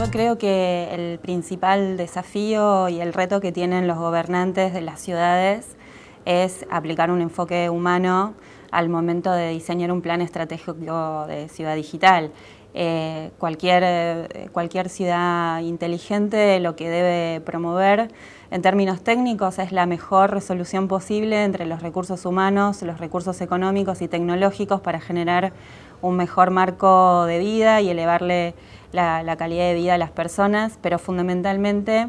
Yo creo que el principal desafío y el reto que tienen los gobernantes de las ciudades es aplicar un enfoque humano al momento de diseñar un plan estratégico de ciudad digital. Eh, cualquier, cualquier ciudad inteligente lo que debe promover en términos técnicos es la mejor resolución posible entre los recursos humanos, los recursos económicos y tecnológicos para generar un mejor marco de vida y elevarle la, calidad de vida de las personas, pero fundamentalmente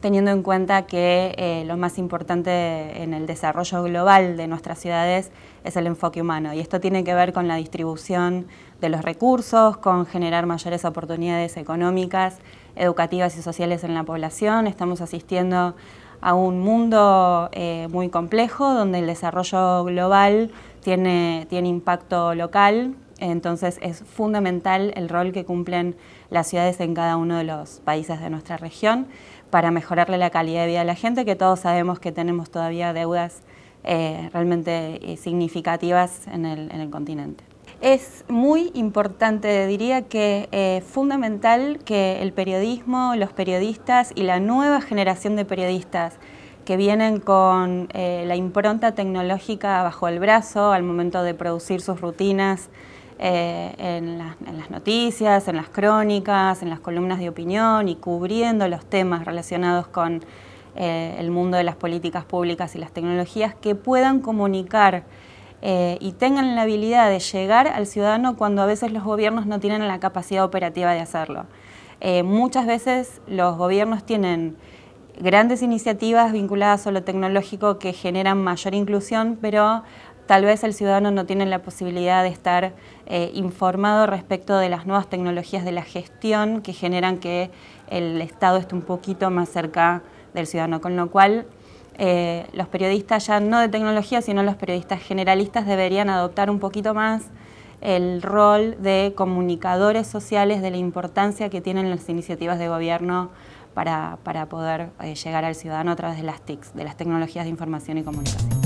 teniendo en cuenta que eh, lo más importante en el desarrollo global de nuestras ciudades es el enfoque humano. Y esto tiene que ver con la distribución de los recursos, con generar mayores oportunidades económicas, educativas y sociales en la población. Estamos asistiendo a un mundo eh, muy complejo donde el desarrollo global tiene impacto local entonces es fundamental el rol que cumplen las ciudades en cada uno de los países de nuestra región para mejorarle la calidad de vida a la gente, que todos sabemos que tenemos todavía deudas eh, realmente eh, significativas en el, continente. Es muy importante, diría que es eh, fundamental que el periodismo, los periodistas y la nueva generación de periodistas que vienen con la impronta tecnológica bajo el brazo al momento de producir sus rutinas, eh, en, las, noticias, en las crónicas, en las columnas de opinión y cubriendo los temas relacionados con eh, el mundo de las políticas públicas y las tecnologías que puedan comunicar eh, y tengan la habilidad de llegar al ciudadano cuando a veces los gobiernos no tienen la capacidad operativa de hacerlo. muchas veces los gobiernos tienen grandes iniciativas vinculadas a lo tecnológico que generan mayor inclusión, pero Tal vez el ciudadano no tiene la posibilidad de estar eh, informado respecto de las nuevas tecnologías de la gestión que generan que el Estado esté un poquito más cerca del ciudadano, con lo cual eh, los periodistas ya no de tecnología, sino los periodistas generalistas deberían adoptar un poquito más el rol de comunicadores sociales, de la importancia que tienen las iniciativas de gobierno para, poder eh, llegar al ciudadano a través de las TICs, de las tecnologías de información y comunicación.